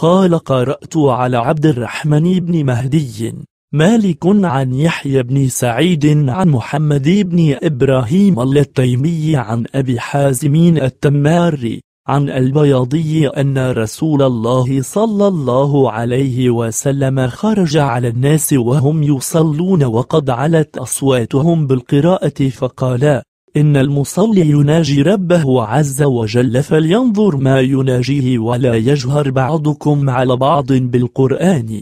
قال قرأت على عبد الرحمن بن مهدي مالك عن يحيى بن سعيد عن محمد بن إبراهيم التيمي عن أبي حازم التماري عن البياضي أن رسول الله صلى الله عليه وسلم خرج على الناس وهم يصلون وقد علت أصواتهم بالقراءة فقال إن المصلي يناجي ربه عز وجل فلينظر ما يناجيه ولا يجهر بعضكم على بعض بالقرآن